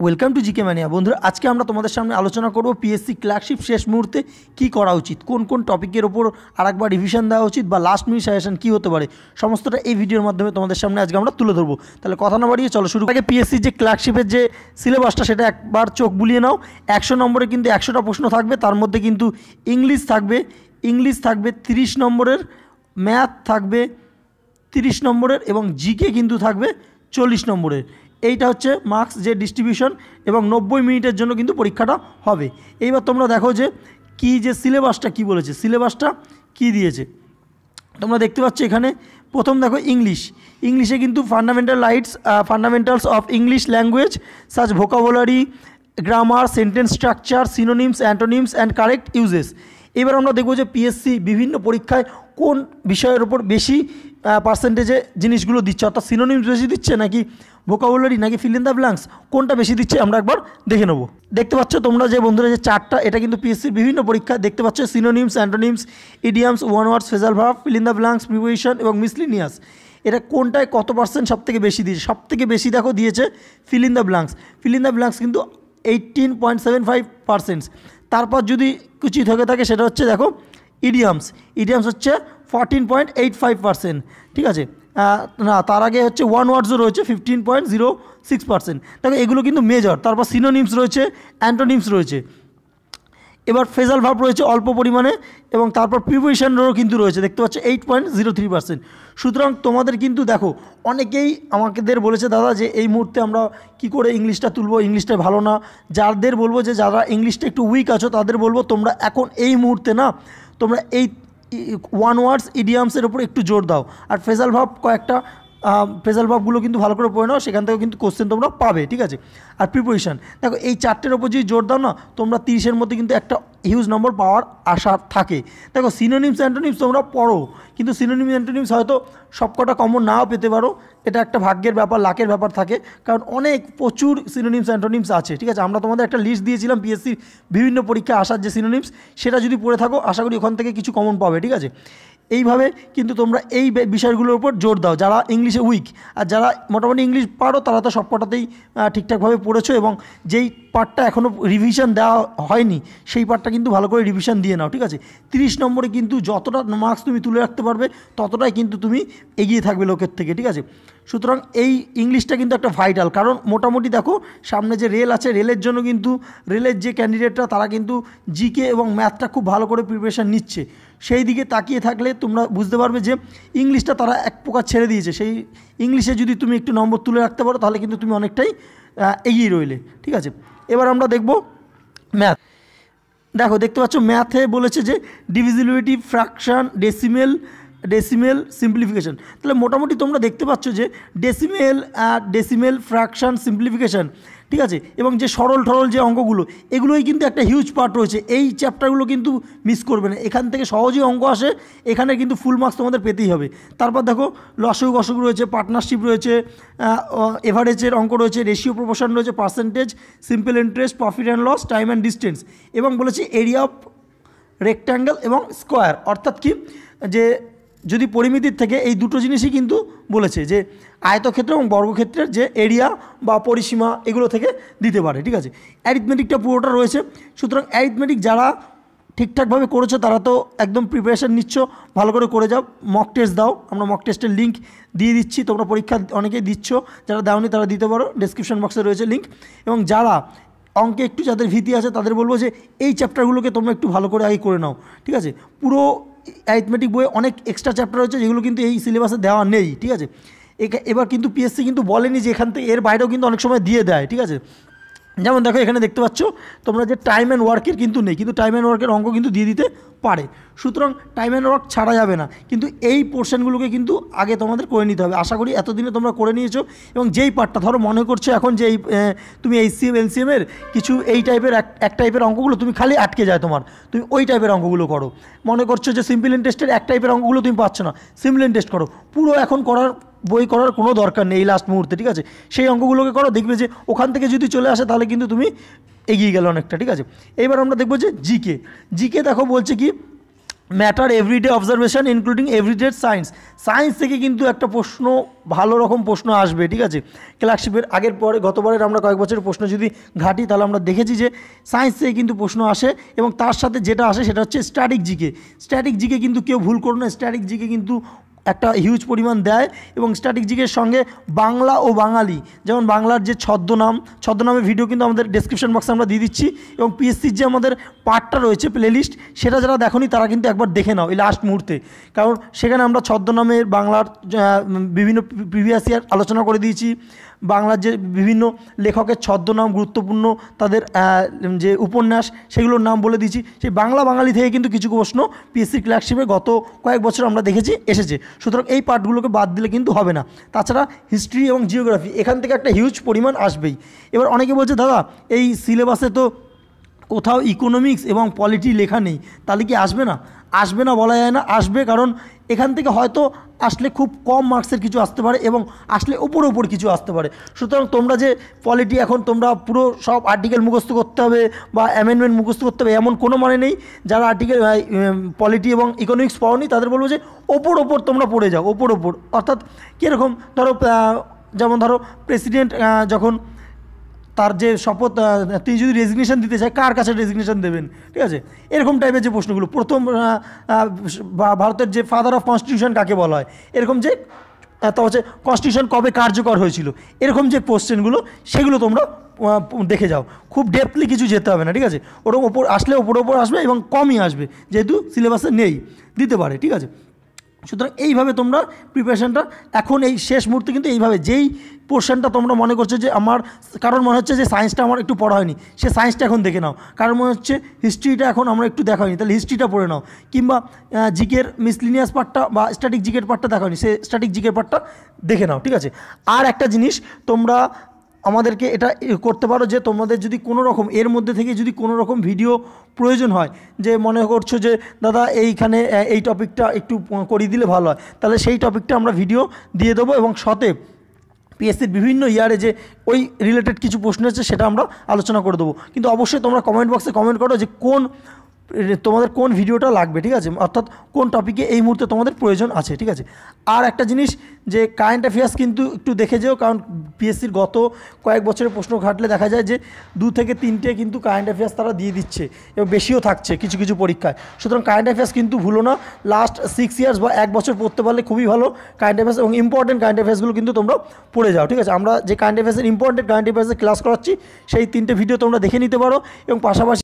welcome to GK মানিয়া বন্ধুরা আজকে আমরা তোমাদের সামনে আলোচনা করব পিএসসি ক্লার্কশিপ শেষ মুহূর্তে কি করা উচিত কোন কোন টপিকের ওপর আর একবার রিভিশন দেওয়া উচিত বা লাস্ট মিনিট সাজেশন কী হতে পারে সমস্তটা এই ভিডিওর মাধ্যমে তোমাদের সামনে আজকে আমরা তুলে ধরবো তাহলে কথা না বাড়িয়ে চলো শুরু আগে পিএসসি যে ক্লার্কশিপের যে সিলেবাসটা সেটা একবার চোখ বুলিয়ে নাও একশো নম্বরে কিন্তু একশোটা প্রশ্ন থাকবে তার মধ্যে কিন্তু ইংলিশ থাকবে ইংলিশ থাকবে তিরিশ নম্বরের ম্যাথ থাকবে তিরিশ নম্বরের এবং জিকে কিন্তু থাকবে চল্লিশ নম্বরের এইটা হচ্ছে মার্কস যে ডিস্ট্রিবিউশন এবং নব্বই মিনিটের জন্য কিন্তু পরীক্ষাটা হবে এইবার তোমরা দেখো যে কি যে সিলেবাসটা কি বলেছে সিলেবাসটা কি দিয়েছে তোমরা দেখতে পাচ্ছ এখানে প্রথম দেখো ইংলিশ ইংলিশে কিন্তু fundamental rights fundamentals of English language such vocabulary grammar sentence structure synonyms antonyms and correct uses এবার আমরা দেখব যে পিএসসি বিভিন্ন পরীক্ষায় কোন বিষয়ের ওপর বেশি পার্সেন্টেজে জিনিসগুলো দিচ্ছে অর্থাৎ সিনোনিমস বেশি দিচ্ছে নাকি ভোকাবুলারি নাকি ফিল ইন দ্য ব্ল্যাঙ্কস কোনটা বেশি দিচ্ছে আমরা একবার দেখে নেবো দেখতে পাচ্ছ তোমরা যে বন্ধুরা যে চারটা এটা কিন্তু পিএসসির বিভিন্ন পরীক্ষা দেখতে পাচ্ছ synonyms antonyms idioms one words phrasal ভাব fill in the blanks preposition এবং মিসলিনিয়াস এটা কোনটায় কত পার্সেন্ট সবথেকে বেশি দিয়েছে সব থেকে বেশি দেখো দিয়েছে fill in the blanks fill in the blanks কিন্তু eighteen point seven five percents তারপর যদি কিছু থেকে থাকে সেটা হচ্ছে দেখো ইডিয়ামস ইডিয়ামস হচ্ছে fourteen point eight five percent ঠিক আছে না তার আগে হচ্ছে ওয়ান ওয়ার্ডসও রয়েছে fifteen point zero six percent দেখো এগুলো কিন্তু মেজর তারপর সিনোনিমস রয়েছে অ্যান্টোনিমস রয়েছে এবার ফেজাল ভাব রয়েছে অল্প পরিমাণে এবং তারপর প্রিপোজিশনেরও কিন্তু রয়েছে দেখতে পাচ্ছি eight point zero three percent সুতরাং তোমাদের কিন্তু দেখো অনেকেই আমাদের বলেছে দাদা যে এই মুহূর্তে আমরা কি করে ইংলিশটা তুলবো ইংলিশটা ভালো না যাদের বলবো যে যারা ইংলিশটা একটু উইক আছো তাদের বলবো তোমরা এখন এই মুহূর্তে না তোমরা এই ওয়ান ওয়ার্ডস ইডিয়ামসের ওপর একটু জোর দাও আর ফেজাল ভাব কয়েকটা প্রেজাল ভাবগুলো কিন্তু ভালো করে পড়ে নাও সেখান থেকেও কিন্তু কোশ্চেন তোমরা পাবে ঠিক আছে আর প্রিপারেশান দেখো এই চারটের ওপর যদি জোর দাও না তোমরা তিরিশের মধ্যে কিন্তু একটা হিউজ নম্বর পাওয়ার আশা থাকে দেখো সিনোনিমস অ্যান্টোনিমস তোমরা পড়ো কিন্তু সিনোনিমস অ্যান্টোনিমস হয়তো সবকটা কমন নাও পেতে পারো এটা একটা ভাগ্যের ব্যাপার লাকের ব্যাপার থাকে কারণ অনেক প্রচুর সিনোনিমস অ্যান্টোনিমস আছে ঠিক আছে আমরা তোমাদের একটা লিস্ট দিয়েছিলাম পিএসসির বিভিন্ন পরীক্ষায় আসার যে সিনোনিমস সেটা যদি পড়ে থাকো আশা করি ওখান থেকে কিছু কমন পাবে ঠিক আছে এইভাবে কিন্তু তোমরা এই বিষয়গুলোর উপর জোর দাও যারা ইংলিশে উইক আর যারা মোটামুটি ইংলিশ পারো তারা তো সব কটাতেই ঠিকঠাকভাবে পড়েছো এবং যেই পার্টটা এখনও রিভিশন দেওয়া হয়নি সেই পার্টটা কিন্তু ভালো করে রিভিশন দিয়ে নাও ঠিক আছে তিরিশ নম্বরে কিন্তু যতটা মার্কস তুমি তুলে রাখতে পারবে ততটাই কিন্তু তুমি এগিয়ে থাকবে লোকের থেকে ঠিক আছে সুতরাং এই ইংলিশটা কিন্তু একটা ভাইটাল কারণ মোটামুটি দেখো সামনে যে রেল আছে রেলের জন্য কিন্তু রেলের যে ক্যান্ডিডেটরা তারা কিন্তু জিকে এবং ম্যাথটা খুব ভালো করে প্রিপারেশান নিচ্ছে সেই দিকে তাকিয়ে থাকলে তোমরা বুঝতে পারবে যে ইংলিশটা তারা এক প্রকার ছেড়ে দিয়েছে সেই ইংলিশে যদি তুমি একটু নম্বর তুলে রাখতে পারো তাহলে কিন্তু তুমি অনেকটাই এগিয়ে রইলে ঠিক আছে এবার আমরা দেখব ম্যাথ দেখো দেখতে পাচ্ছ ম্যাথে বলেছে যে divisibility fraction decimal decimal simplification তাহলে মোটামুটি তোমরা দেখতে পাচ্ছ যে ডেসিমেল ডেসিমেল ফ্র্যাকশান সিম্পলিফিকেশান ঠিক আছে এবং যে সরল ঠরল যে অঙ্কগুলো এগুলোই কিন্তু একটা হিউজ পার্ট রয়েছে এই চ্যাপ্টারগুলো কিন্তু মিস করবে না এখান থেকে সহজেই অঙ্ক আসে এখানে কিন্তু ফুল মার্কস তোমাদের পেতেই হবে তারপর দেখো লসক অসুখ রয়েছে পার্টনারশিপ রয়েছে এভারেজের অঙ্ক রয়েছে রেশিও প্রপোশন রয়েছে percentage simple interest profit and loss time and distance এবং বলেছি এরিয়া অফ রেক্ট্যাঙ্গেল এবং স্কোয়ার অর্থাৎ কি যে যদি পরিমিতির থেকে এই দুটো জিনিসই কিন্তু বলেছে যে আয়তক্ষেত্র এবং বর্গক্ষেত্রের যে এরিয়া বা পরিসীমা এগুলো থেকে দিতে পারে ঠিক আছে অ্যারিথমেটিকটা পুরোটা রয়েছে সুতরাং অ্যারিথমেটিক যারা ঠিকঠাকভাবে করেছো তারা তো একদম প্রিপারেশান নিচ্ছ ভালো করে করে যাও মক টেস্ট দাও আমরা মক টেস্টের লিঙ্ক দিয়ে দিচ্ছি তোমরা পরীক্ষা অনেকেই দিচ্ছ যারা দাওনি তারা দিতে পারো ডিসক্রিপশন বক্সে রয়েছে লিঙ্ক এবং যারা অঙ্কে একটু যাদের ভীতি আছে তাদের বলবো যে এই চ্যাপ্টারগুলোকে তোমরা একটু ভালো করে আগে করে নাও ঠিক আছে পুরো অ্যারিথমেটিক বইয়ে অনেক এক্সট্রা চ্যাপ্টার রয়েছে যেগুলো কিন্তু এই সিলেবাসে দেওয়া নেই ঠিক আছে এবার কিন্তু পিএসসি কিন্তু বলেনি যে এখান থেকে এর বাইরেও কিন্তু অনেক সময় দিয়ে দেয় ঠিক আছে যেমন দেখো এখানে দেখতে পাচ্ছ তোমরা যে টাইম অ্যান্ড ওয়ার্কের কিন্তু নেই কিন্তু টাইম অ্যান্ড ওয়ার্কের অঙ্ক কিন্তু দিয়ে দিতে পারে সুতরাং টাইম অ্যান্ড ওয়ার্ক ছাড়া যাবে না কিন্তু এই পোর্শনগুলোকে কিন্তু আগে তোমাদের করে নিতে হবে আশা করি এতদিনে তোমরা করে নিয়েছো এবং যেই পার্টটা ধরো মনে করছো এখন যে এই তুমি এই সি এমের কিছু এই টাইপের এক টাইপের অঙ্কগুলো তুমি খালি আটকে যায় তোমার তুমি ওই টাইপের অঙ্কগুলো করো মনে করছো যে সিম্পল টেস্টের এক টাইপের অঙ্কগুলো তুমি পাচ্ছ না সিম্পল টেস্ট করো পুরো এখন করার বই করার কোনো দরকার নেই এই লাস্ট মুহূর্তে ঠিক আছে সেই অঙ্কগুলোকে করো দেখবে যে ওখান থেকে যদি চলে আসে তাহলে কিন্তু তুমি এগিয়ে গেলে অনেকটা ঠিক আছে এবার আমরা দেখবো যে জিকে জিকে দেখো বলছে কি matter everyday observation including everyday science science থেকে কিন্তু একটা প্রশ্ন ভালো রকম প্রশ্ন আসবে ঠিক আছে ক্লাসশিপের আগের পরে গতবারের আমরা কয়েক বছরের প্রশ্ন যদি ঘাটি তাহলে আমরা দেখেছি যে সায়েন্স থেকে কিন্তু প্রশ্ন আসে এবং তার সাথে যেটা আসে সেটা হচ্ছে স্ট্যাটিক জিকে স্ট্যাটিক জিকে কিন্তু কেউ ভুল করো না স্ট্যাটিক জিকে কিন্তু একটা হিউজ পরিমাণ দেয় এবং স্ট্র্যাটেজিকের সঙ্গে বাংলা ও বাঙালি যেমন বাংলার যে ছদ্মনাম ছদ্মনামের ভিডিও কিন্তু আমাদের ডেসক্রিপশন বক্সে আমরা দিয়ে দিচ্ছি এবং পিএসসির যে আমাদের পার্টটা রয়েছে প্লেলিস্ট সেটা যারা দেখনি তারা কিন্তু একবার দেখে নাও এই লাস্ট মুহূর্তে কারণ সেখানে আমরা ছদ্মনামের বাংলার বিভিন্ন প্রিভিয়াস ইয়ার আলোচনা করে দিয়েছি বাংলার যে বিভিন্ন লেখকের ছদ্মনাম গুরুত্বপূর্ণ তাদের যে উপন্যাস সেগুলোর নাম বলে দিয়েছি সেই বাংলা বাঙালি থেকে কিন্তু কিছু প্রশ্ন পিএসসি ক্লার্কশিপে গত কয়েক বছর আমরা দেখেছি এসেছে সুতরাং এই পার্টগুলোকে বাদ দিলে কিন্তু হবে না তাছাড়া হিস্ট্রি এবং জিওগ্রাফি এখান থেকে একটা হিউজ পরিমাণ আসবেই এবার অনেকে বলছে দাদা এই সিলেবাসে তো কোথাও ইকোনমিক্স এবং পলিটি লেখা নেই তাহলে কি আসবে না আসবে না বলা যায় না আসবে কারণ এখান থেকে হয়তো আসলে খুব কম মার্কসের কিছু আসতে পারে এবং আসলে ওপর উপর কিছু আসতে পারে সুতরাং তোমরা যে পলিটি এখন তোমরা পুরো সব আর্টিকেল মুখস্থ করতে হবে বা অ্যামেন্ডমেন্ট মুখস্থ করতে হবে এমন কোনো মানে নেই যারা আর্টিকেল পলিটি এবং ইকোনমিক্স পাওনি তাদের বলবো যে ওপর ওপর তোমরা পড়ে যাও ওপর ওপর অর্থাৎ কীরকম ধরো যেমন ধরো প্রেসিডেন্ট যখন তার যে শপথ তিনি যদি রেজিগনেশন দিতে চায় কার কাছে রেজিগনেশন দেবেন ঠিক আছে এরকম টাইপের যে প্রশ্নগুলো প্রথম ভারতের যে ফাদার অফ কনস্টিটিউশন কাকে বলা হয় এরকম যে তা হচ্ছে কনস্টিটিউশন কবে কার্যকর হয়েছিল এরকম যে কোশ্চেনগুলো সেগুলো তোমরা দেখে যাও খুব ডেপথলি কিছু যেতে হবে না ঠিক আছে ওরকম ওপর আসলে ওপর ওপর আসবে এবং কমই আসবে যেহেতু সিলেবাসে নেই দিতে পারে ঠিক আছে সুতরাং এইভাবে তোমরা প্রিপারেশানটা এখন এই শেষ মুহূর্তে কিন্তু এইভাবে যেই পোর্শনটা তোমরা মনে করছো যে আমার কারণ মনে হচ্ছে যে সায়েন্সটা আমার একটু পড়া হয়নি সে সায়েন্সটা এখন দেখে নাও কারণ মনে হচ্ছে হিস্ট্রিটা এখন আমরা একটু দেখা হয়নি তাহলে হিস্ট্রিটা পড়ে নাও কিংবা জিকের মিসলিনিয়াস পার্টটা বা স্ট্যাটিক জিকের পার্টটা দেখা হয়নি সে স্ট্যাটিক জিকের পার্টটা দেখে নাও ঠিক আছে আর একটা জিনিস তোমরা আমাদেরকে এটা করতে পারো যে তোমাদের যদি কোনো রকম এর মধ্যে থেকে যদি কোনো রকম ভিডিও প্রয়োজন হয় যে মনে করছো যে দাদা এইখানে এই টপিকটা একটু করিয়ে দিলে ভালো হয় তাহলে সেই টপিকটা আমরা ভিডিও দিয়ে দেবো এবং সতেব পিএসসির বিভিন্ন ইয়ারে যে ওই রিলেটেড কিছু প্রশ্ন আছে সেটা আমরা আলোচনা করে দেবো কিন্তু অবশ্যই তোমরা কমেন্ট বক্সে কমেন্ট করো যে কোন তোমাদের কোন ভিডিওটা লাগবে ঠিক আছে অর্থাৎ কোন টপিকে এই মুহূর্তে তোমাদের প্রয়োজন আছে ঠিক আছে আর একটা জিনিস যে কারেন্ট অ্যাফেয়ার্স কিন্তু একটু দেখে যেও কারণ পিএসসির গত কয়েক বছরের প্রশ্ন ঘাটলে দেখা যায় যে দু থেকে তিনটে কিন্তু কারেন্ট অ্যাফেয়ার্স তারা দিয়ে দিচ্ছে এবং বেশিও থাকছে কিছু কিছু পরীক্ষায় সুতরাং কারেন্ট অ্যাফেয়ার্স কিন্তু ভুলো না লাস্ট সিক্স ইয়ার্স বা এক বছর পড়তে পারলে খুবই ভালো কারেন্ট অ্যাফেয়ার্স এবং ইম্পর্টেন্ট কারেন্ট অ্যাফেয়ার্সগুলো কিন্তু তোমরা পড়ে যাও ঠিক আছে আমরা যে কারেন্ট অ্যাফেয়ার্সের ইম্পর্টেন্ট কারেন্ট অ্যাফেয়ার্সের ক্লাস করাচ্ছি সেই তিনটে ভিডিও তোমরা দেখে নিতে পারো এবং পাশাপাশি